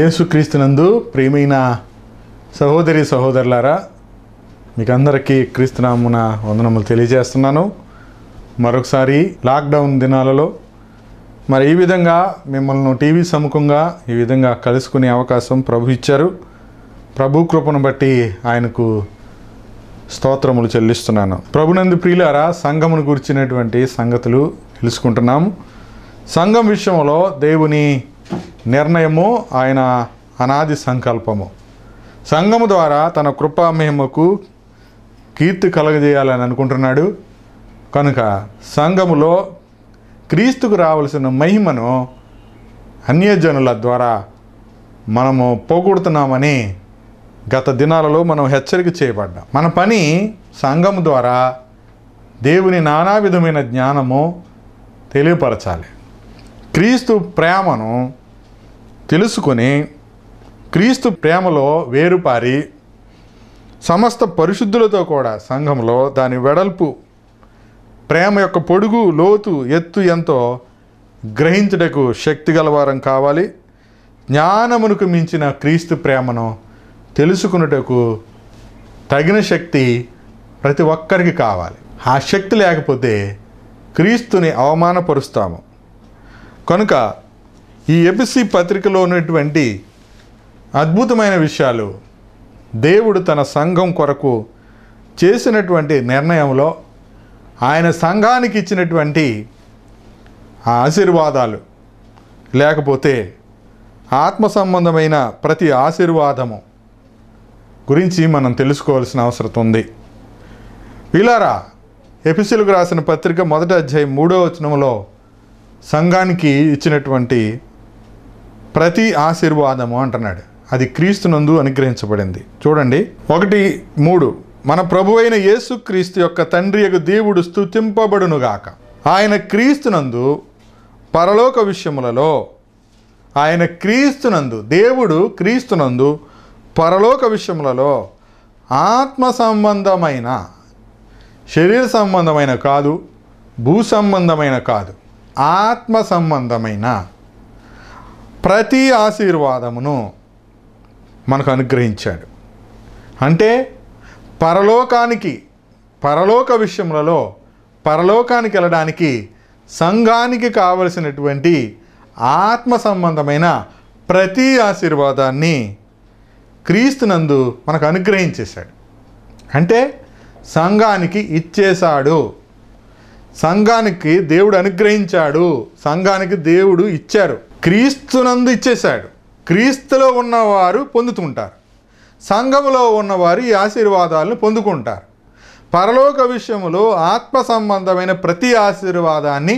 యేసుక్రీస్తునందు ప్రేమైన సహోదరి సహోదరులారా మీకు అందరికీ క్రీస్తునామున వందనములు తెలియజేస్తున్నాను మరొకసారి లాక్డౌన్ దినాలలో మరి ఈ విధంగా మిమ్మల్ని టీవీ సముఖంగా ఈ విధంగా కలుసుకునే అవకాశం ప్రభు ఇచ్చారు ప్రభు కృపను బట్టి ఆయనకు స్తోత్రములు చెల్లిస్తున్నాను ప్రభునందు ప్రియులారా సంఘమును గురించినటువంటి సంగతులు తెలుసుకుంటున్నాము సంఘం విషయంలో దేవుని నిర్ణయము ఆయన అనాది సంకల్పము సంఘము ద్వారా తన కృపా మహిమకు కీర్తి కలగజేయాలని అనుకుంటున్నాడు కనుక సంఘములో క్రీస్తుకు రావలసిన మహిమను అన్యజనుల ద్వారా మనము పోగొడుతున్నామని గత దినాలలో మనం హెచ్చరిక చేయబడ్డాం మన పని సంఘము ద్వారా దేవుని నానా విధమైన జ్ఞానము తెలియపరచాలి క్రీస్తు ప్రేమను తెలుసుకొని క్రీస్తు ప్రేమలో వేరుపారి సమస్త పరిశుద్ధులతో కూడా సంఘంలో దాని వెడల్పు ప్రేమ యొక్క పొడుగు లోతు ఎత్తు ఎంతో గ్రహించుటకు శక్తి గలవారం కావాలి జ్ఞానమునకు మించిన క్రీస్తు ప్రేమను తెలుసుకున్నటకు తగిన శక్తి ప్రతి ఒక్కరికి కావాలి ఆ శక్తి లేకపోతే క్రీస్తుని అవమానపరుస్తాము కనుక ఈ ఎపిసి పత్రికలో ఉన్నటువంటి అద్భుతమైన విషయాలు దేవుడు తన సంఘం కొరకు చేసినటువంటి నిర్ణయంలో ఆయన సంఘానికి ఇచ్చినటువంటి ఆశీర్వాదాలు లేకపోతే ఆత్మ సంబంధమైన ప్రతి ఆశీర్వాదము గురించి మనం తెలుసుకోవాల్సిన అవసరం ఉంది వీలారా ఎపిసిలకు రాసిన పత్రిక మొదటి అధ్యాయం మూడో వచనంలో సంఘానికి ఇచ్చినటువంటి ప్రతి ఆశీర్వాదము అంటున్నాడు అది క్రీస్తునందు అనుగ్రహించబడింది చూడండి ఒకటి మూడు మన ప్రభు అయిన యేసుక్రీస్తు యొక్క తండ్రి యొక్క దేవుడు స్థుతింపబడునుగాక ఆయన క్రీస్తునందు పరలోక విషయములలో ఆయన క్రీస్తునందు దేవుడు క్రీస్తునందు పరలోక విషయములలో ఆత్మ సంబంధమైన శరీర సంబంధమైన కాదు భూ సంబంధమైన కాదు ఆత్మ సంబంధమైన ప్రతి ఆశీర్వాదమును మనకు అనుగ్రహించాడు అంటే పరలోకానికి పరలోక విషయములలో పరలోకానికి వెళ్ళడానికి సంఘానికి కావలసినటువంటి ఆత్మ సంబంధమైన ప్రతి ఆశీర్వాదాన్ని క్రీస్తునందు మనకు అనుగ్రహించేశాడు అంటే సంఘానికి ఇచ్చేశాడు సంఘానికి దేవుడు అనుగ్రహించాడు సంఘానికి దేవుడు ఇచ్చారు క్రీస్తునందు ఇచ్చేశాడు క్రీస్తులో ఉన్నవారు పొందుతుంటారు సంఘములో ఉన్నవారు ఈ ఆశీర్వాదాలను పొందుకుంటారు పరలోక విషయములో ఆత్మ సంబంధమైన ప్రతి ఆశీర్వాదాన్ని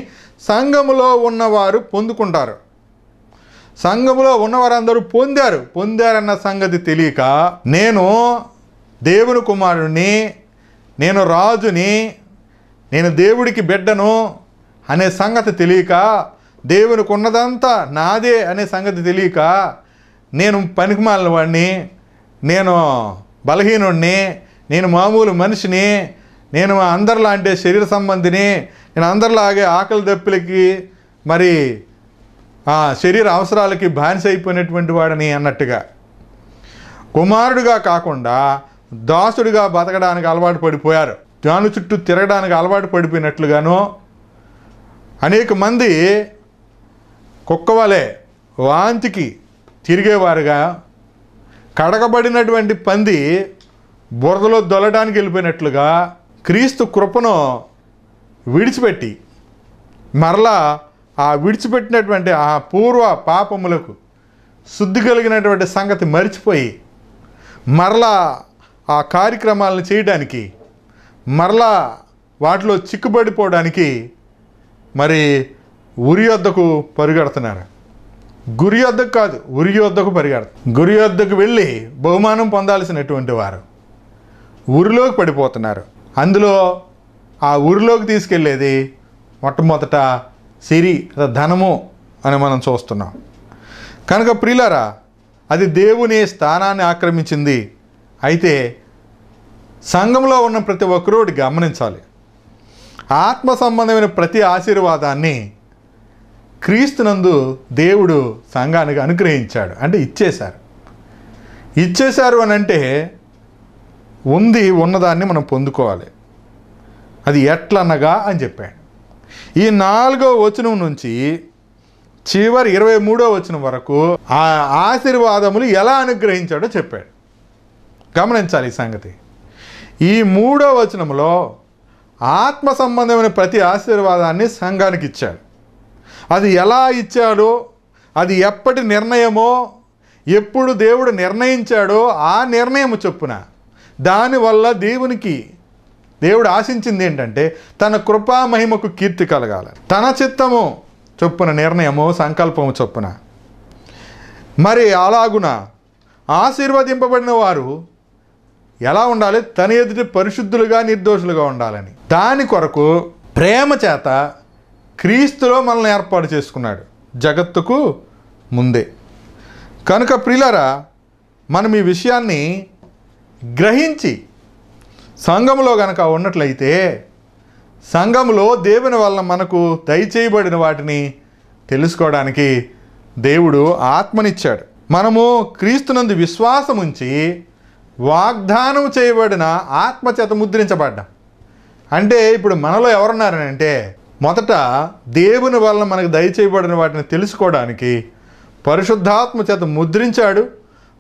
సంఘములో ఉన్నవారు పొందుకుంటారు సంఘములో ఉన్నవారందరూ పొందారు పొందారన్న సంగతి తెలియక నేను దేవుని కుమారుడిని నేను రాజుని నేను దేవుడికి బిడ్డను అనే సంగతి తెలియక దేవునికి ఉన్నదంతా నాదే అనే సంగతి తెలియక నేను పనికిమాలిన వాడిని నేను బలహీనుడిని నేను మామూలు మనిషిని నేను అందరిలాంటి శరీర సంబంధిని నేను అందరిలాగే ఆకలి దప్పులకి మరి శరీర అవసరాలకి బానిస అయిపోయినటువంటి వాడని అన్నట్టుగా కుమారుడుగా కాకుండా దాసుడిగా బతకడానికి అలవాటు పడిపోయారు జాను చుట్టూ తిరగడానికి అలవాటు పడిపోయినట్లుగాను అనేక మంది కుక్క వలె వాంతికి తిరిగేవారుగా కడగబడినటువంటి పంది బురదలో దొల్లడానికి వెళ్ళిపోయినట్లుగా క్రీస్తు కృపను విడిచిపెట్టి మరలా ఆ విడిచిపెట్టినటువంటి ఆ పూర్వ పాపములకు శుద్ధి కలిగినటువంటి సంగతి మరిచిపోయి మరలా ఆ కార్యక్రమాలను చేయడానికి మరలా వాటిలో చిక్కుబడిపోవడానికి మరి ఉరి వద్దకు పరిగెడుతున్నారు గురి వద్దకు కాదు ఉరి వద్దకు పరిగెడతారు గురి వద్దకు వెళ్ళి బహుమానం పొందాల్సినటువంటి వారు ఊరిలోకి పడిపోతున్నారు అందులో ఆ ఊరిలోకి తీసుకెళ్ళేది మొట్టమొదట సిరి ధనము అని మనం చూస్తున్నాం కనుక ప్రియులారా అది దేవుని స్థానాన్ని ఆక్రమించింది అయితే సంఘంలో ఉన్న ప్రతి ఒక్కరూ గమనించాలి ఆత్మ సంబంధమైన ప్రతి ఆశీర్వాదాన్ని క్రీస్తునందు దేవుడు సంఘానికి అనుగ్రహించాడు అంటే ఇచ్చేశారు ఇచ్చేశారు అని అంటే ఉంది ఉన్నదాన్ని మనం పొందుకోవాలి అది ఎట్లనగా అని చెప్పాడు ఈ నాలుగో వచనం నుంచి చివరి ఇరవై మూడో వచనం వరకు ఆ ఆశీర్వాదములు ఎలా అనుగ్రహించాడో చెప్పాడు గమనించాలి ఈ సంగతి ఈ మూడో వచనంలో ఆత్మ సంబంధమైన ప్రతి ఆశీర్వాదాన్ని సంఘానికి ఇచ్చాడు అది ఎలా ఇచ్చాడో అది ఎప్పటి నిర్ణయమో ఎప్పుడు దేవుడు నిర్ణయించాడో ఆ నిర్ణయము చొప్పున దానివల్ల దేవునికి దేవుడు ఆశించింది ఏంటంటే తన కృపా మహిమకు కీర్తి కలగాలి తన చిత్తము చొప్పున నిర్ణయము సంకల్పము చొప్పున మరి అలాగున ఆశీర్వదింపబడిన వారు ఎలా ఉండాలి తన ఎదుటి పరిశుద్ధులుగా నిర్దోషులుగా ఉండాలని దాని కొరకు ప్రేమ చేత క్రీస్తులో మనల్ని ఏర్పాటు చేసుకున్నాడు జగత్తుకు ముందే కనుక ప్రిలరా మనం ఈ విషయాన్ని గ్రహించి సంఘంలో గనక ఉన్నట్లయితే సంఘంలో దేవుని వలన మనకు దయచేయబడిన వాటిని తెలుసుకోవడానికి దేవుడు ఆత్మనిచ్చాడు మనము క్రీస్తునందు విశ్వాసం ఉంచి వాగ్దానం చేయబడిన ఆత్మచేత ముద్రించబడ్డాం అంటే ఇప్పుడు మనలో ఎవరున్నారని అంటే మొదట దేవుని వలన మనకు దయచేయబడిన వాటిని తెలుసుకోవడానికి పరిశుద్ధాత్మ చేత ముద్రించాడు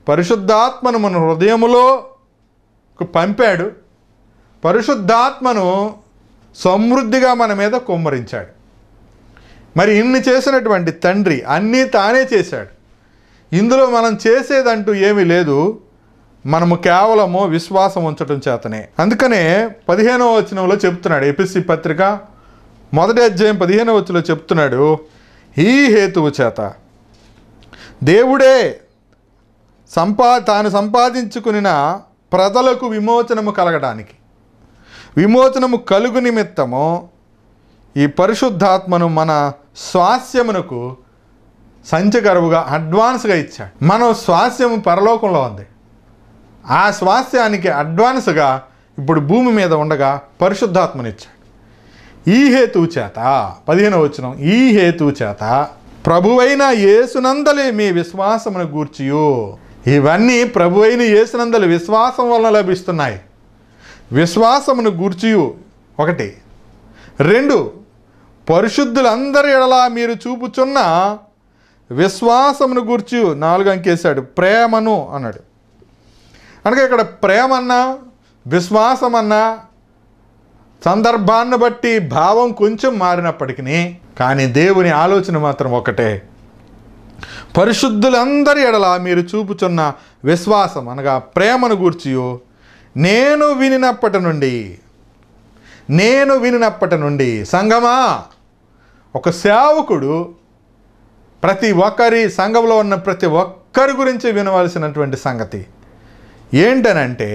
పరిశుద్ధాత్మను మన హృదయములో పంపాడు పరిశుద్ధాత్మను సమృద్ధిగా మన మీద కుమ్మరించాడు మరి ఇన్ని చేసినటువంటి తండ్రి అన్నీ తానే చేశాడు ఇందులో మనం చేసేదంటూ ఏమీ లేదు మనము కేవలము విశ్వాసం ఉంచటం చేతనే అందుకనే పదిహేనవ వచనంలో చెప్తున్నాడు ఎపిసి పత్రిక మొదటి అధ్యాయం పదిహేను వచ్చిలో చెప్తున్నాడు ఈ హేతువు చేత దేవుడే సంపా తాను సంపాదించుకున్న ప్రజలకు విమోచనము కలగడానికి విమోచనము కలుగు నిమిత్తము ఈ పరిశుద్ధాత్మను మన స్వాస్యమునకు సంచగరువుగా అడ్వాన్స్గా ఇచ్చాడు మనం స్వాస్యము పరలోకంలో ఉంది ఆ స్వాస్యానికి అడ్వాన్స్గా ఇప్పుడు భూమి మీద ఉండగా పరిశుద్ధాత్మనిచ్చాడు ఈ హేతు చేత పదిహేను వచనం ఈ హేతు చేత ప్రభువైన యేసునందలే మీ విశ్వాసమును గూర్చియు ఇవన్నీ ప్రభువైన ఏసునందలు విశ్వాసం వలన లభిస్తున్నాయి విశ్వాసమును గూర్చియు ఒకటి రెండు పరిశుద్ధులందరి ఎడలా మీరు చూపుచున్న విశ్వాసమును గూర్చి నాలుగు అంకేశాడు ప్రేమను అన్నాడు అనగా ఇక్కడ ప్రేమన్నా విశ్వాసం అన్నా సందర్భాన్ని బట్టి భావం కొంచెం మారినప్పటికీ కానీ దేవుని ఆలోచన మాత్రం ఒకటే పరిశుద్ధులందరి ఎడల మీరు చూపుచున్న విశ్వాసం అనగా ప్రేమను గూర్చియో నేను వినినప్పటి నుండి నేను వినినప్పటి నుండి సంగమా ఒక సేవకుడు ప్రతి ఒక్కరి సంఘంలో ఉన్న ప్రతి ఒక్కరి గురించి వినవలసినటువంటి సంగతి ఏంటనంటే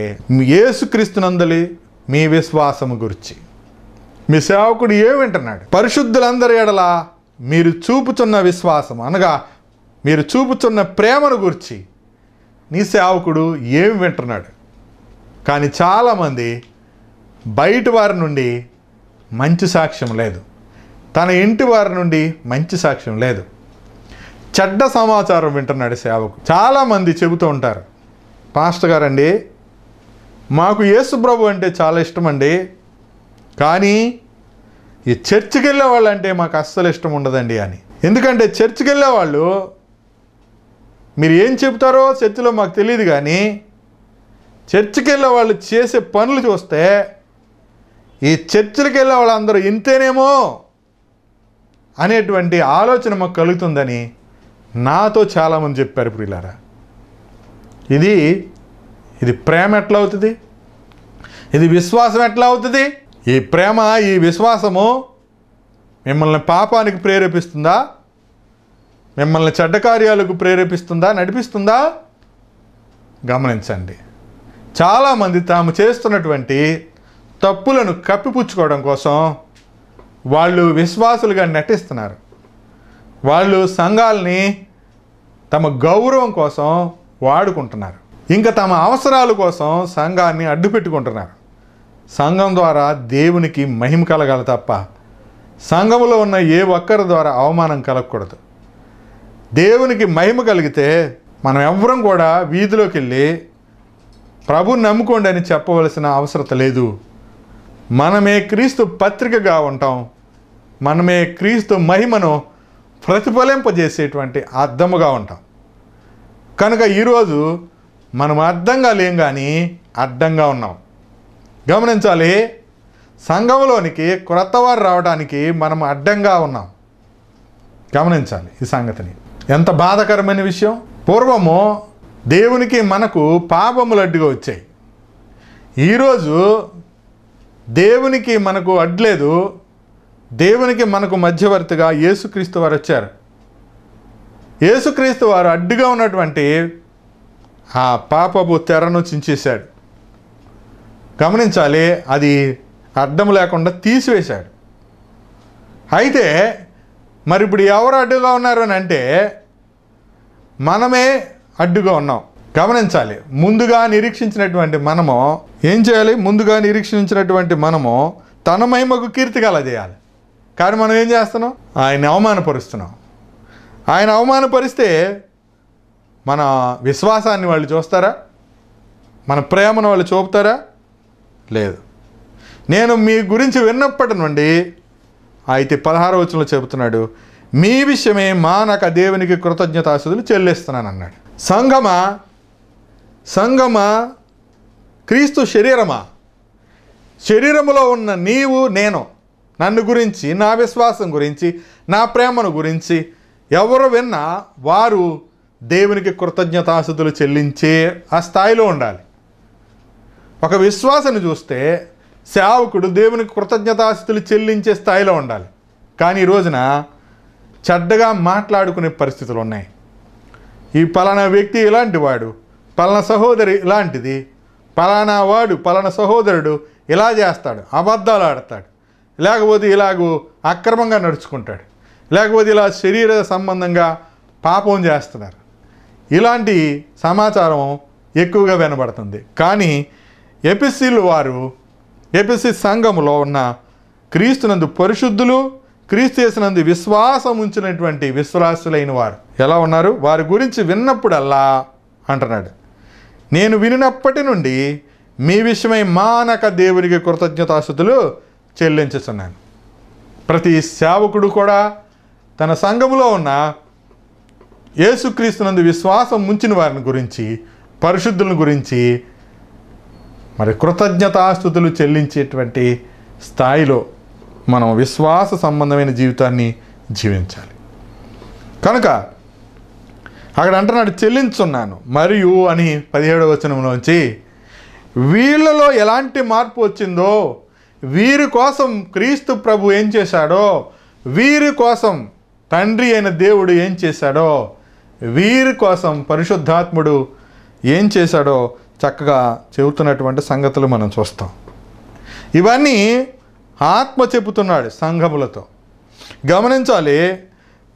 యేసుక్రీస్తునందలి మీ విశ్వాసము గురించి మీ సేవకుడు వింటున్నాడు పరిశుద్ధులందరి ఎడల మీరు చూపుచున్న విశ్వాసం అనగా మీరు చూపుచున్న ప్రేమను గురించి నీ సేవకుడు ఏమి వింటున్నాడు కానీ చాలామంది బయట వారి నుండి మంచి సాక్ష్యం లేదు తన ఇంటి వారి నుండి మంచి సాక్ష్యం లేదు చెడ్డ సమాచారం వింటున్నాడు సేవకు చాలామంది చెబుతూ ఉంటారు పాస్టర్ గారండి మాకు యేసు ప్రభు అంటే చాలా ఇష్టం అండి కానీ ఈ చర్చికి వెళ్ళే వాళ్ళు అంటే మాకు అస్సలు ఇష్టం ఉండదండి అని ఎందుకంటే చర్చికి వెళ్ళే వాళ్ళు మీరు ఏం చెప్తారో చర్చిలో మాకు తెలియదు కానీ చర్చికి వెళ్ళే వాళ్ళు చేసే పనులు చూస్తే ఈ చర్చిలకు వెళ్ళే వాళ్ళందరూ ఇంతేనేమో అనేటువంటి ఆలోచన మాకు కలుగుతుందని నాతో చాలామంది చెప్పారు ప్రియులారా ఇది ఇది ప్రేమ ఎట్లా అవుతుంది ఇది విశ్వాసం ఎట్లా అవుతుంది ఈ ప్రేమ ఈ విశ్వాసము మిమ్మల్ని పాపానికి ప్రేరేపిస్తుందా మిమ్మల్ని చెడ్డ కార్యాలకు ప్రేరేపిస్తుందా నడిపిస్తుందా గమనించండి చాలామంది తాము చేస్తున్నటువంటి తప్పులను కప్పిపుచ్చుకోవడం కోసం వాళ్ళు విశ్వాసులుగా నటిస్తున్నారు వాళ్ళు సంఘాలని తమ గౌరవం కోసం వాడుకుంటున్నారు ఇంకా తమ అవసరాల కోసం సంఘాన్ని అడ్డుపెట్టుకుంటున్నారు సంఘం ద్వారా దేవునికి మహిమ కలగాలి తప్ప సంఘంలో ఉన్న ఏ ఒక్కరి ద్వారా అవమానం కలగకూడదు దేవునికి మహిమ కలిగితే మనం ఎవ్వరం కూడా వీధిలోకి వెళ్ళి ప్రభు నమ్ముకోండి అని చెప్పవలసిన అవసరత లేదు మనమే క్రీస్తు పత్రికగా ఉంటాం మనమే క్రీస్తు మహిమను ప్రతిఫలింపజేసేటువంటి అర్థముగా ఉంటాం కనుక ఈరోజు మనం అర్థంగా లేం కానీ అడ్డంగా ఉన్నాం గమనించాలి సంఘంలోనికి వారు రావడానికి మనం అడ్డంగా ఉన్నాం గమనించాలి ఈ సంగతిని ఎంత బాధకరమైన విషయం పూర్వము దేవునికి మనకు పాపములు అడ్డుగా వచ్చాయి ఈరోజు దేవునికి మనకు అడ్లేదు దేవునికి మనకు మధ్యవర్తిగా యేసుక్రీస్తు వారు వచ్చారు యేసుక్రీస్తు వారు అడ్డుగా ఉన్నటువంటి ఆ పాపపు తెరను చించేశాడు గమనించాలి అది అర్థం లేకుండా తీసివేశాడు అయితే మరి ఇప్పుడు ఎవరు అడ్డుగా ఉన్నారు అని అంటే మనమే అడ్డుగా ఉన్నాం గమనించాలి ముందుగా నిరీక్షించినటువంటి మనము ఏం చేయాలి ముందుగా నిరీక్షించినటువంటి మనము తన మహిమకు కీర్తి చేయాలి కానీ మనం ఏం చేస్తున్నాం ఆయన అవమానపరుస్తున్నాం ఆయన అవమానపరిస్తే మన విశ్వాసాన్ని వాళ్ళు చూస్తారా మన ప్రేమను వాళ్ళు చూపుతారా లేదు నేను మీ గురించి విన్నప్పటి నుండి అయితే పదహారు వచనంలో చెబుతున్నాడు మీ విషయమే మానక దేవునికి కృతజ్ఞతాసులు చెల్లిస్తున్నాను అన్నాడు సంఘమా సంఘమా క్రీస్తు శరీరమా శరీరములో ఉన్న నీవు నేను నన్ను గురించి నా విశ్వాసం గురించి నా ప్రేమను గురించి ఎవరు విన్నా వారు దేవునికి కృతజ్ఞతాసుతులు చెల్లించే ఆ స్థాయిలో ఉండాలి ఒక విశ్వాసను చూస్తే సేవకుడు దేవునికి కృతజ్ఞతాస్థితులు చెల్లించే స్థాయిలో ఉండాలి కానీ ఈ రోజున చెడ్డగా మాట్లాడుకునే పరిస్థితులు ఉన్నాయి ఈ పలానా వ్యక్తి ఇలాంటి వాడు పలానా సహోదరి ఇలాంటిది పలానా వాడు పలానా సహోదరుడు ఇలా చేస్తాడు అబద్ధాలు ఆడతాడు లేకపోతే ఇలాగూ అక్రమంగా నడుచుకుంటాడు లేకపోతే ఇలా శరీర సంబంధంగా పాపం చేస్తున్నారు ఇలాంటి సమాచారం ఎక్కువగా వినబడుతుంది కానీ ఎపిసిలు వారు ఎపిసి సంఘములో ఉన్న క్రీస్తునందు పరిశుద్ధులు క్రీస్తు చేసినందు విశ్వాసం ఉంచినటువంటి విశ్వాసులైన వారు ఎలా ఉన్నారు వారి గురించి విన్నప్పుడల్లా అంటున్నాడు నేను వినినప్పటి నుండి మీ విషయమై మానక దేవునికి కృతజ్ఞతాస్థుతులు చెల్లించుతున్నాను ప్రతి సేవకుడు కూడా తన సంఘములో ఉన్న యేసుక్రీస్తునందు విశ్వాసం ఉంచిన వారిని గురించి పరిశుద్ధులను గురించి మరి కృతజ్ఞతాస్థుతులు చెల్లించేటువంటి స్థాయిలో మనం విశ్వాస సంబంధమైన జీవితాన్ని జీవించాలి కనుక అక్కడ అంటున్నాడు చెల్లించున్నాను మరియు అని పదిహేడవ వచనంలోంచి వీళ్ళలో ఎలాంటి మార్పు వచ్చిందో వీరి కోసం క్రీస్తు ప్రభు ఏం చేశాడో వీరి కోసం తండ్రి అయిన దేవుడు ఏం చేశాడో వీరి కోసం పరిశుద్ధాత్ముడు ఏం చేశాడో చక్కగా చెబుతున్నటువంటి సంగతులు మనం చూస్తాం ఇవన్నీ ఆత్మ చెబుతున్నాడు సంఘములతో గమనించాలి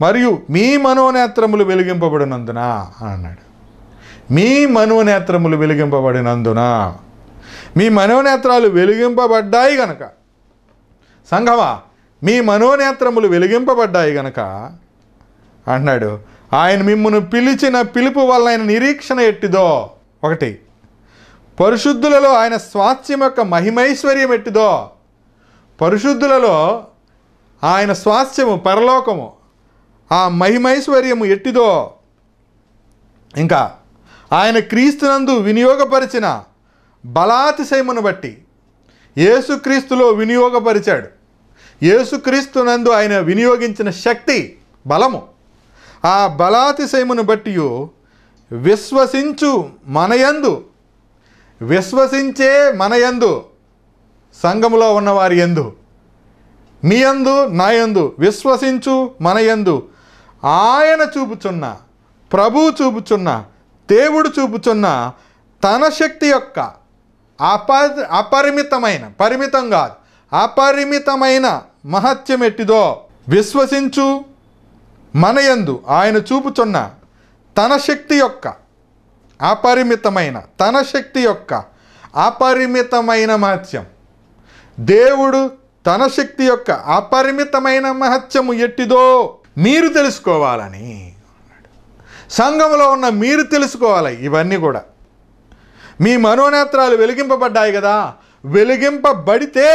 మరియు మీ మనోనేత్రములు వెలిగింపబడినందున అన్నాడు మీ మనోనేత్రములు వెలిగింపబడినందున మీ మనోనేత్రాలు వెలిగింపబడ్డాయి గనక సంఘమా మీ మనోనేత్రములు వెలిగింపబడ్డాయి గనక అన్నాడు ఆయన మిమ్మల్ని పిలిచిన పిలుపు వల్ల ఆయన నిరీక్షణ ఎట్టిదో ఒకటి పరిశుద్ధులలో ఆయన స్వాస్థ్యం యొక్క మహిమైశ్వర్యం ఎట్టిదో పరిశుద్ధులలో ఆయన స్వాస్థ్యము పరలోకము ఆ మహిమైశ్వర్యము ఎట్టిదో ఇంకా ఆయన క్రీస్తునందు వినియోగపరిచిన బలాతిశయమును బట్టి యేసుక్రీస్తులో వినియోగపరిచాడు యేసుక్రీస్తునందు ఆయన వినియోగించిన శక్తి బలము ఆ బలాతిశయమును బట్టి విశ్వసించు మనయందు విశ్వసించే మన ఎందు సంఘములో ఉన్నవారి ఎందు మీ అందు నాయందు విశ్వసించు మన ఎందు ఆయన చూపుచున్న ప్రభు చూపుచున్న దేవుడు చూపుచున్న తన శక్తి యొక్క అపరి అపరిమితమైన పరిమితం కాదు అపరిమితమైన మహత్యం ఎట్టిదో విశ్వసించు మన ఎందు ఆయన చూపుచున్న తన శక్తి యొక్క అపరిమితమైన తన శక్తి యొక్క అపరిమితమైన మహత్యం దేవుడు తన శక్తి యొక్క అపరిమితమైన మహత్యము ఎట్టిదో మీరు తెలుసుకోవాలని సంఘంలో ఉన్న మీరు తెలుసుకోవాలి ఇవన్నీ కూడా మీ మనోనేత్రాలు వెలిగింపబడ్డాయి కదా వెలిగింపబడితే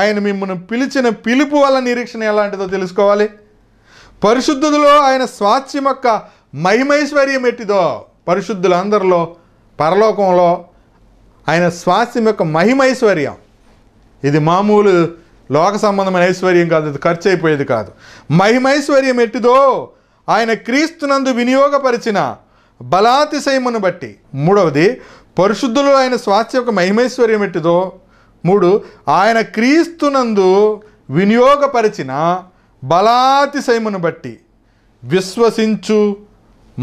ఆయన మిమ్మల్ని పిలిచిన పిలుపు వల్ల నిరీక్షణ ఎలాంటిదో తెలుసుకోవాలి పరిశుద్ధులో ఆయన స్వాస్థ్యం యొక్క మహిమైశ్వర్యం ఎట్టిదో పరిశుద్ధులందరిలో పరలోకంలో ఆయన స్వాస్థ్యం యొక్క మహిమైశ్వర్యం ఇది మామూలు లోక సంబంధమైన ఐశ్వర్యం కాదు ఇది ఖర్చు అయిపోయేది కాదు మహిమైశ్వర్యం ఎట్టిదో ఆయన క్రీస్తునందు వినియోగపరిచిన బలాతిశయమును బట్టి మూడవది పరిశుద్ధులు ఆయన స్వాస్థ్యం యొక్క మహిమైశ్వర్యం ఎట్టిదో మూడు ఆయన క్రీస్తునందు వినియోగపరిచిన బలాతిశయమును బట్టి విశ్వసించు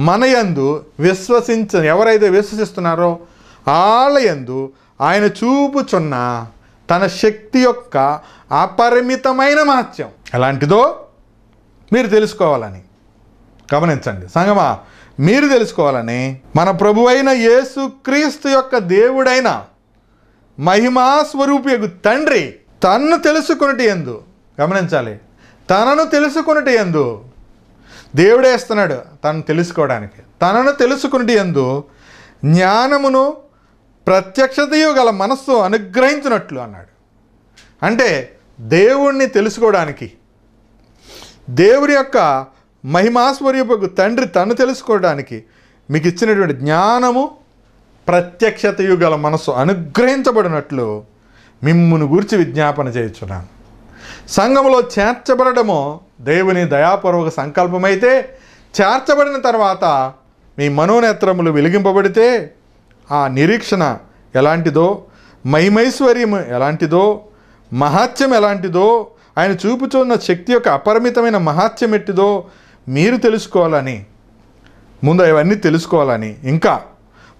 మనయందు విశ్వసించ ఎవరైతే విశ్వసిస్తున్నారో ఆలయందు ఆయన చూపుచున్న తన శక్తి యొక్క అపరిమితమైన మహత్యం ఎలాంటిదో మీరు తెలుసుకోవాలని గమనించండి సంగమా మీరు తెలుసుకోవాలని మన ప్రభు అయిన క్రీస్తు యొక్క దేవుడైన మహిమాస్వరూపియకు తండ్రి తన్ను తెలుసుకున్నటి ఎందు గమనించాలి తనను తెలుసుకున్నటి ఎందు దేవుడే ఇస్తున్నాడు తను తెలుసుకోవడానికి తనను తెలుసుకుని ఎందు జ్ఞానమును ప్రత్యక్షతయు గల మనస్సు అనుగ్రహించినట్లు అన్నాడు అంటే దేవుణ్ణి తెలుసుకోవడానికి దేవుడి యొక్క మహిమాస్వరూపకు తండ్రి తను తెలుసుకోవడానికి మీకు ఇచ్చినటువంటి జ్ఞానము ప్రత్యక్షతయు గల మనసు అనుగ్రహించబడినట్లు మిమ్మును గూర్చి విజ్ఞాపన చేయుచున్నాను సంఘములో చేర్చబడము దేవుని దయాపూర్వక సంకల్పమైతే చేర్చబడిన తర్వాత మీ మనోనేత్రములు వెలిగింపబడితే ఆ నిరీక్షణ ఎలాంటిదో మహిమైశ్వర్యం ఎలాంటిదో మహాత్యం ఎలాంటిదో ఆయన చూపుచున్న శక్తి యొక్క అపరిమితమైన మహాత్యం ఎట్టిదో మీరు తెలుసుకోవాలని ముందు అవన్నీ తెలుసుకోవాలని ఇంకా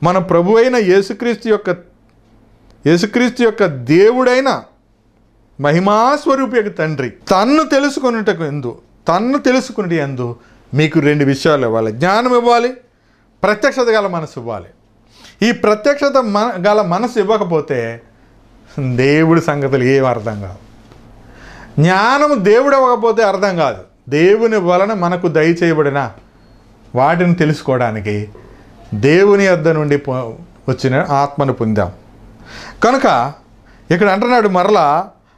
మన ప్రభు అయిన యేసుక్రీస్తు యొక్క యేసుక్రీస్తు యొక్క దేవుడైన మహిమాస్వరూపి తండ్రి తన్ను తెలుసుకున్నటకు ఎందు తన్ను తెలుసుకునే ఎందు మీకు రెండు విషయాలు ఇవ్వాలి జ్ఞానం ఇవ్వాలి ప్రత్యక్షత గల మనసు ఇవ్వాలి ఈ ప్రత్యక్షత మన గల మనసు ఇవ్వకపోతే దేవుడి సంగతులు ఏం అర్థం కాదు జ్ఞానం దేవుడు ఇవ్వకపోతే అర్థం కాదు దేవుని వలన మనకు దయచేయబడిన వాటిని తెలుసుకోవడానికి దేవుని వద్ద నుండి వచ్చిన ఆత్మను పొందాం కనుక ఇక్కడ అంటున్నాడు మరలా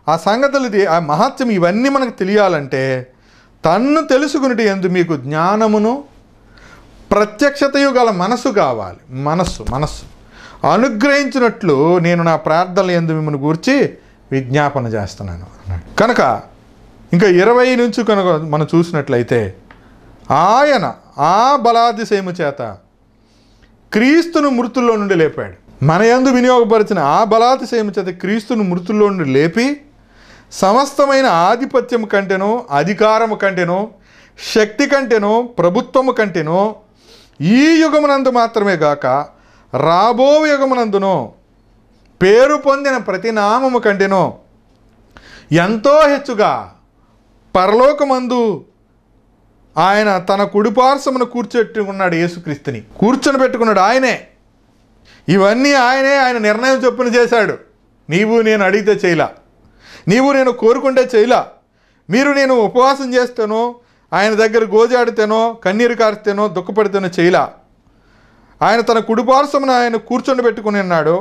ఆ సంగతులు ఆ మహత్యం ఇవన్నీ మనకు తెలియాలంటే తన్ను తెలుసుకునేటి ఎందు మీకు జ్ఞానమును ప్రత్యక్షతయు గల మనసు కావాలి మనస్సు మనస్సు అనుగ్రహించినట్లు నేను నా ప్రార్థనలు ఎందు మిమ్మల్ని గూర్చి విజ్ఞాపన చేస్తున్నాను కనుక ఇంకా ఇరవై నుంచి కనుక మనం చూసినట్లయితే ఆయన ఆ బలాదిశయము చేత క్రీస్తును మృతుల్లో నుండి లేపాడు మన యందు వినియోగపరిచిన ఆ బలాతిశయము చేత క్రీస్తును మృతుల్లో నుండి లేపి సమస్తమైన ఆధిపత్యం కంటేనో అధికారము కంటేనో శక్తి కంటేనో ప్రభుత్వము కంటేనో ఈ యుగమునందు మాత్రమే గాక రాబో యుగమునందునో పేరు పొందిన ప్రతి నామము కంటేనో ఎంతో హెచ్చుగా పరలోకమందు ఆయన తన కుడిపార్శమును కూర్చోట్టుకున్నాడు యేసుక్రీస్తుని కూర్చొని పెట్టుకున్నాడు ఆయనే ఇవన్నీ ఆయనే ఆయన నిర్ణయం చొప్పున చేశాడు నీవు నేను అడిగితే చేయలా నీవు నేను కోరుకుంటే చేయలా మీరు నేను ఉపవాసం చేస్తేనో ఆయన దగ్గర గోజాడితేనో కన్నీరు కారితేనో దుఃఖపడితేనో చేయలా ఆయన తన కుడిపార్శ్వమును ఆయన కూర్చొని పెట్టుకుని ఉన్నాడు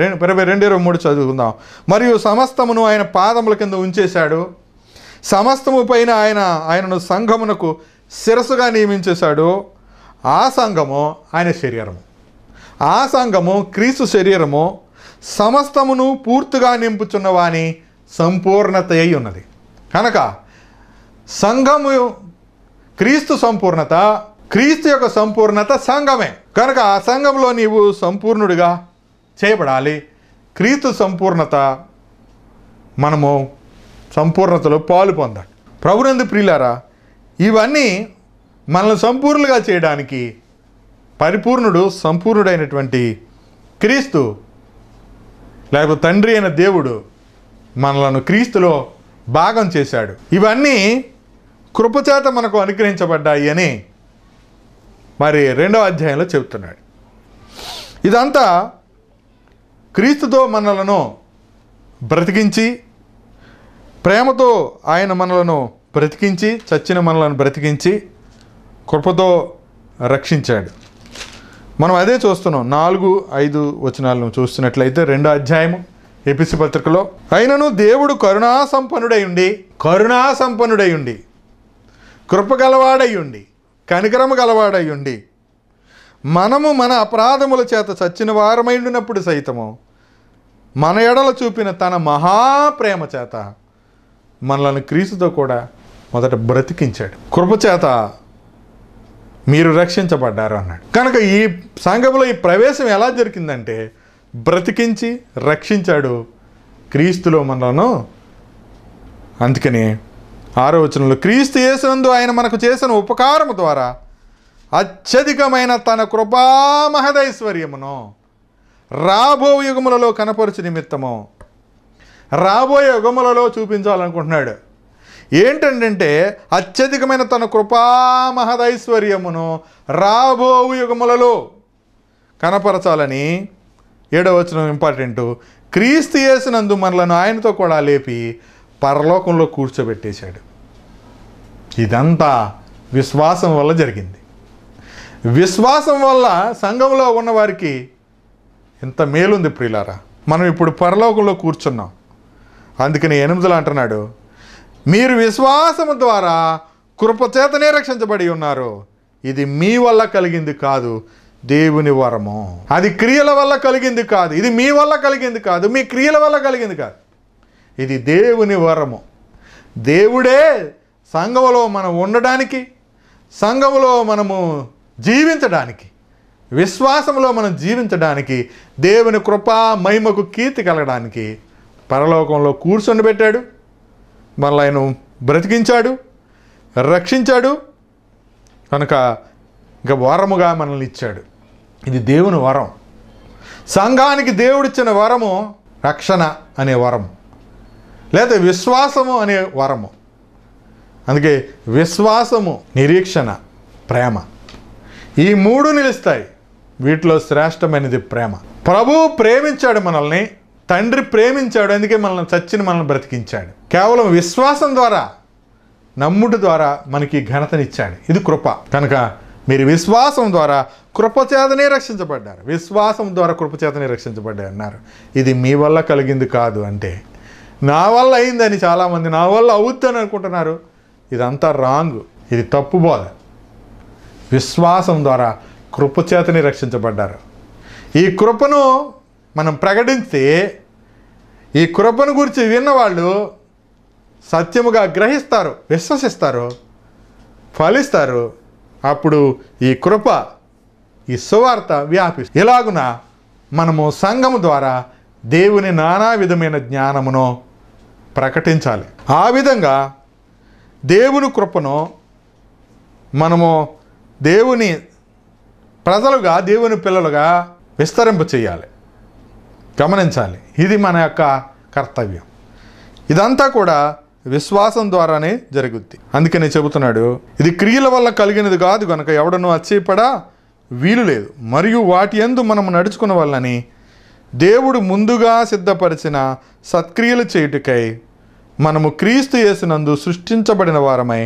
రెండు ఇరవై రెండు ఇరవై మూడు చదువుకుందాం మరియు సమస్తమును ఆయన పాదముల కింద ఉంచేశాడు సమస్తము పైన ఆయన ఆయనను సంఘమునకు శిరసుగా నియమించేశాడు ఆ సంఘము ఆయన శరీరము ఆ సంఘము క్రీస్తు శరీరము సమస్తమును పూర్తిగా నింపుచున్నవాని సంపూర్ణత అయి ఉన్నది కనుక సంఘము క్రీస్తు సంపూర్ణత క్రీస్తు యొక్క సంపూర్ణత సంఘమే కనుక ఆ సంఘంలో నీవు సంపూర్ణుడిగా చేయబడాలి క్రీస్తు సంపూర్ణత మనము సంపూర్ణతలో పాలు పొందాలి ప్రభునందు ప్రియులారా ఇవన్నీ మనల్ని సంపూర్ణులుగా చేయడానికి పరిపూర్ణుడు సంపూర్ణుడైనటువంటి క్రీస్తు లేకపోతే తండ్రి అయిన దేవుడు మనలను క్రీస్తులో భాగం చేశాడు ఇవన్నీ కృపచేత మనకు అనుగ్రహించబడ్డాయి అని మరి రెండవ అధ్యాయంలో చెబుతున్నాడు ఇదంతా క్రీస్తుతో మనలను బ్రతికించి ప్రేమతో ఆయన మనలను బ్రతికించి చచ్చిన మనలను బ్రతికించి కృపతో రక్షించాడు మనం అదే చూస్తున్నాం నాలుగు ఐదు వచనాలను చూస్తున్నట్లయితే రెండో అధ్యాయము ఎపిసి పత్రికలో అయినను దేవుడు కరుణాసంపన్నుడయ్యుండి కరుణాసంపన్నుడయ్యుండి కరుణాసంపన్నుడై ఉండి కృప గలవాడై ఉండి కనికరము గలవాడై మనము మన అపరాధముల చేత చచ్చిన వారమైండినప్పుడు సైతము మన ఎడల చూపిన తన మహాప్రేమ చేత మనలను క్రీసుతో కూడా మొదట బ్రతికించాడు కృపచేత మీరు రక్షించబడ్డారు అన్నాడు కనుక ఈ సంఘంలో ఈ ప్రవేశం ఎలా జరిగిందంటే బ్రతికించి రక్షించాడు క్రీస్తులో మనలను అందుకని ఆరో వచనంలో క్రీస్తు చేసినందు ఆయన మనకు చేసిన ఉపకారము ద్వారా అత్యధికమైన తన కృపామహదైశ్వర్యమును రాబో యుగములలో కనపరచు నిమిత్తము రాబోయే యుగములలో చూపించాలనుకుంటున్నాడు ఏంటంటే అత్యధికమైన తన కృపామహదైశ్వర్యమును రాబో యుగములలో కనపరచాలని ఏడవ వచనం ఇంపార్టెంట్ క్రీస్తు చేసినందు మనలను ఆయనతో కూడా లేపి పరలోకంలో కూర్చోబెట్టేశాడు ఇదంతా విశ్వాసం వల్ల జరిగింది విశ్వాసం వల్ల సంఘంలో ఉన్నవారికి ఇంత మేలుంది ప్రియులారా మనం ఇప్పుడు పరలోకంలో కూర్చున్నాం అందుకని ఎనిమిదిలో అంటున్నాడు మీరు విశ్వాసం ద్వారా కృపచేతనే రక్షించబడి ఉన్నారు ఇది మీ వల్ల కలిగింది కాదు దేవుని వరము అది క్రియల వల్ల కలిగింది కాదు ఇది మీ వల్ల కలిగింది కాదు మీ క్రియల వల్ల కలిగింది కాదు ఇది దేవుని వరము దేవుడే సంఘములో మనం ఉండడానికి సంఘములో మనము జీవించడానికి విశ్వాసంలో మనం జీవించడానికి దేవుని కృపా మహిమకు కీర్తి కలగడానికి పరలోకంలో కూర్చొని పెట్టాడు మళ్ళీ ఆయన బ్రతికించాడు రక్షించాడు కనుక ఇంకా వరముగా మనల్ని ఇచ్చాడు ఇది దేవుని వరం సంఘానికి దేవుడిచ్చిన వరము రక్షణ అనే వరము లేదా విశ్వాసము అనే వరము అందుకే విశ్వాసము నిరీక్షణ ప్రేమ ఈ మూడు నిలుస్తాయి వీటిలో శ్రేష్టమైనది ప్రేమ ప్రభువు ప్రేమించాడు మనల్ని తండ్రి ప్రేమించాడు అందుకే మనల్ని చచ్చిన మనల్ని బ్రతికించాడు కేవలం విశ్వాసం ద్వారా నమ్ముడు ద్వారా మనకి ఘనతనిచ్చాడు ఇది కృప కనుక మీరు విశ్వాసం ద్వారా కృపచేతనే రక్షించబడ్డారు విశ్వాసం ద్వారా కృపచేతనే రక్షించబడ్డారు అన్నారు ఇది మీ వల్ల కలిగింది కాదు అంటే నా వల్ల అయిందని చాలామంది నా వల్ల అవుద్దని అనుకుంటున్నారు ఇదంతా రాంగ్ ఇది తప్పు బోధ విశ్వాసం ద్వారా కృపచేతని రక్షించబడ్డారు ఈ కృపను మనం ప్రకటిస్తే ఈ కృపను గురించి విన్నవాళ్ళు సత్యముగా గ్రహిస్తారు విశ్వసిస్తారు ఫలిస్తారు అప్పుడు ఈ కృప ఈ సువార్త వ్యాపి ఇలాగున మనము సంఘము ద్వారా దేవుని నానా విధమైన జ్ఞానమును ప్రకటించాలి ఆ విధంగా దేవుని కృపను మనము దేవుని ప్రజలుగా దేవుని పిల్లలుగా విస్తరింప చేయాలి గమనించాలి ఇది మన యొక్క కర్తవ్యం ఇదంతా కూడా విశ్వాసం ద్వారానే జరుగుద్ది అందుకనే చెబుతున్నాడు ఇది క్రియల వల్ల కలిగినది కాదు కనుక ఎవడనో అచ్చేపడా వీలు లేదు మరియు వాటి ఎందు మనం నడుచుకున్న వాళ్ళని దేవుడు ముందుగా సిద్ధపరిచిన సత్క్రియలు చేయుటకై మనము క్రీస్తు చేసినందు సృష్టించబడిన వారమై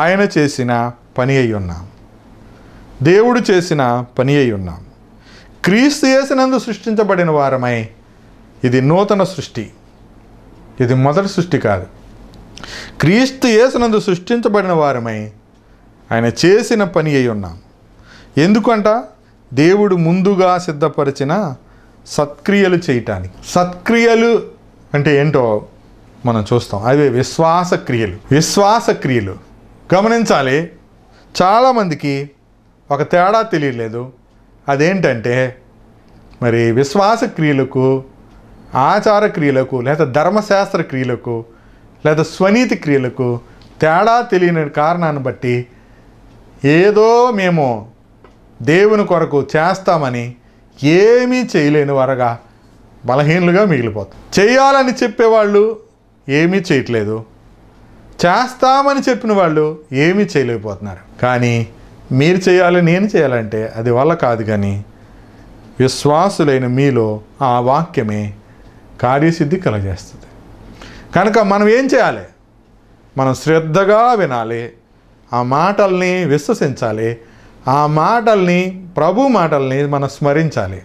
ఆయన చేసిన పని అయి ఉన్నాం దేవుడు చేసిన పని అయి ఉన్నాం క్రీస్తు చేసినందు సృష్టించబడిన వారమై ఇది నూతన సృష్టి ఇది మొదటి సృష్టి కాదు క్రీస్తు యేసునందు సృష్టించబడిన వారమై ఆయన చేసిన పని అయి ఉన్నాం ఎందుకంట దేవుడు ముందుగా సిద్ధపరిచిన సత్క్రియలు చేయటానికి సత్క్రియలు అంటే ఏంటో మనం చూస్తాం అదే విశ్వాస క్రియలు విశ్వాస క్రియలు గమనించాలి చాలామందికి ఒక తేడా తెలియలేదు అదేంటంటే మరి విశ్వాస క్రియలకు ఆచార క్రియలకు లేదా ధర్మశాస్త్ర క్రియలకు లేదా స్వనీతి క్రియలకు తేడా తెలియని కారణాన్ని బట్టి ఏదో మేము దేవుని కొరకు చేస్తామని ఏమీ చేయలేని వరగా బలహీనులుగా మిగిలిపోతాం చేయాలని చెప్పేవాళ్ళు ఏమీ చేయట్లేదు చేస్తామని చెప్పిన వాళ్ళు ఏమీ చేయలేకపోతున్నారు కానీ మీరు చేయాలి నేను చేయాలంటే అది వల్ల కాదు కానీ విశ్వాసులైన మీలో ఆ వాక్యమే కార్యసిద్ధి కలగజేస్తుంది కనుక మనం ఏం చేయాలి మనం శ్రద్ధగా వినాలి ఆ మాటల్ని విశ్వసించాలి ఆ మాటల్ని ప్రభు మాటల్ని మనం స్మరించాలి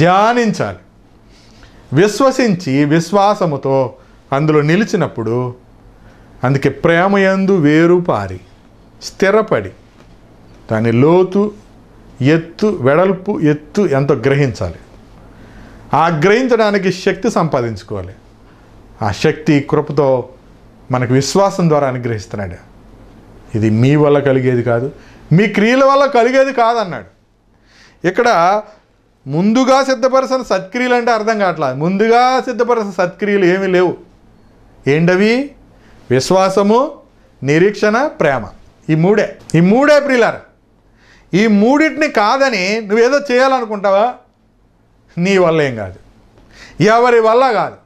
ధ్యానించాలి విశ్వసించి విశ్వాసముతో అందులో నిలిచినప్పుడు అందుకే ప్రేమ ప్రేమయందు వేరుపారి స్థిరపడి దాని లోతు ఎత్తు వెడల్పు ఎత్తు ఎంతో గ్రహించాలి ఆ గ్రహించడానికి శక్తి సంపాదించుకోవాలి ఆ శక్తి కృపతో మనకు విశ్వాసం ద్వారా అనుగ్రహిస్తున్నాడు ఇది మీ వల్ల కలిగేది కాదు మీ క్రియల వల్ల కలిగేది కాదన్నాడు ఇక్కడ ముందుగా సిద్ధపరచిన సత్క్రియలు అంటే అర్థం కావట్లేదు ముందుగా సిద్ధపరచిన సత్క్రియలు ఏమీ లేవు ఏంటవి విశ్వాసము నిరీక్షణ ప్రేమ ఈ మూడే ఈ మూడే ప్రియులారు ఈ మూడింటిని కాదని నువ్వేదో చేయాలనుకుంటావా నీ వల్ల ఏం కాదు ఎవరి వల్ల కాదు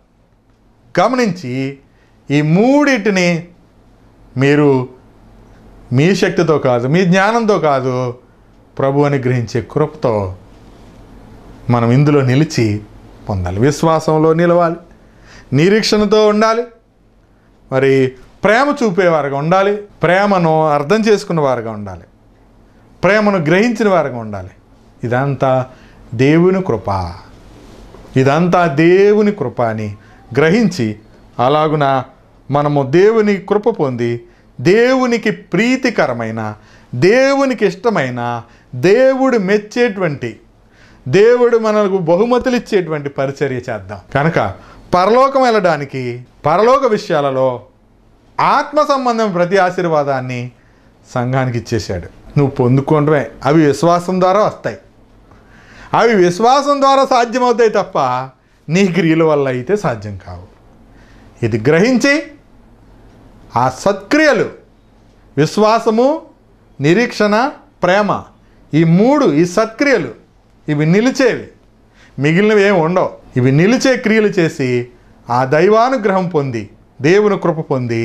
గమనించి ఈ మూడింటిని మీరు మీ శక్తితో కాదు మీ జ్ఞానంతో కాదు ప్రభు అని గ్రహించే కృపతో మనం ఇందులో నిలిచి పొందాలి విశ్వాసంలో నిలవాలి నిరీక్షణతో ఉండాలి మరి ప్రేమ చూపేవారుగా ఉండాలి ప్రేమను అర్థం చేసుకున్న వారుగా ఉండాలి ప్రేమను గ్రహించిన వారుగా ఉండాలి ఇదంతా దేవుని కృప ఇదంతా దేవుని కృప అని గ్రహించి అలాగున మనము దేవుని కృప పొంది దేవునికి ప్రీతికరమైన దేవునికి ఇష్టమైన దేవుడు మెచ్చేటువంటి దేవుడు మనకు బహుమతులు ఇచ్చేటువంటి పరిచర్య చేద్దాం కనుక పరలోకం వెళ్ళడానికి పరలోక విషయాలలో ఆత్మ సంబంధం ప్రతి ఆశీర్వాదాన్ని సంఘానికి ఇచ్చేశాడు నువ్వు పొందుకోవడమే అవి విశ్వాసం ద్వారా వస్తాయి అవి విశ్వాసం ద్వారా సాధ్యమవుతాయి తప్ప నీ క్రియల వల్ల అయితే సాధ్యం కావు ఇది గ్రహించి ఆ సత్క్రియలు విశ్వాసము నిరీక్షణ ప్రేమ ఈ మూడు ఈ సత్క్రియలు ఇవి నిలిచేవి మిగిలినవి ఏమి ఉండవు ఇవి నిలిచే క్రియలు చేసి ఆ దైవానుగ్రహం పొంది దేవుని కృప పొంది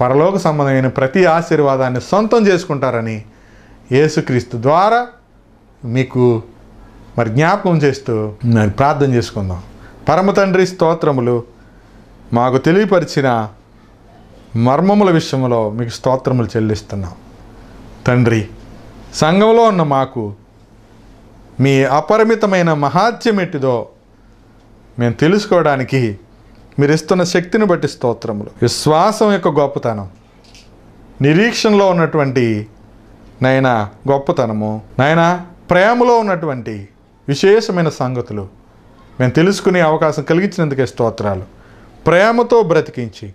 పరలోక సంబంధమైన ప్రతి ఆశీర్వాదాన్ని సొంతం చేసుకుంటారని యేసుక్రీస్తు ద్వారా మీకు మరి జ్ఞాపకం చేస్తూ ప్రార్థన చేసుకుందాం పరమ తండ్రి స్తోత్రములు మాకు తెలియపరిచిన మర్మముల విషయంలో మీకు స్తోత్రములు చెల్లిస్తున్నాం తండ్రి సంఘంలో ఉన్న మాకు మీ అపరిమితమైన మహాత్యం ఎట్టిదో మేము తెలుసుకోవడానికి మీరు ఇస్తున్న శక్తిని బట్టి స్తోత్రములు విశ్వాసం యొక్క గొప్పతనం నిరీక్షణలో ఉన్నటువంటి నైనా గొప్పతనము నాయన ప్రేమలో ఉన్నటువంటి విశేషమైన సంగతులు మేము తెలుసుకునే అవకాశం కలిగించినందుకే స్తోత్రాలు ప్రేమతో బ్రతికించి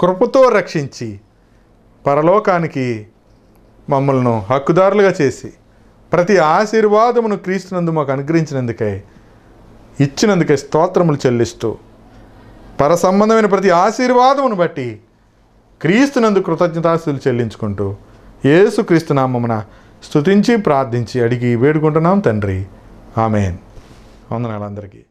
కృపతో రక్షించి పరలోకానికి మమ్మల్ని హక్కుదారులుగా చేసి ప్రతి ఆశీర్వాదమును క్రీస్తునందు మాకు అనుగ్రహించినందుకై ఇచ్చినందుకే స్తోత్రములు చెల్లిస్తూ పర సంబంధమైన ప్రతి ఆశీర్వాదమును బట్టి క్రీస్తునందు కృతజ్ఞతాస్తులు చెల్లించుకుంటూ ఏసు క్రీస్తునామమున స్తుతించి ప్రార్థించి అడిగి వేడుకుంటున్నాం తండ్రి ఆమెన్ వందనాలందరికీ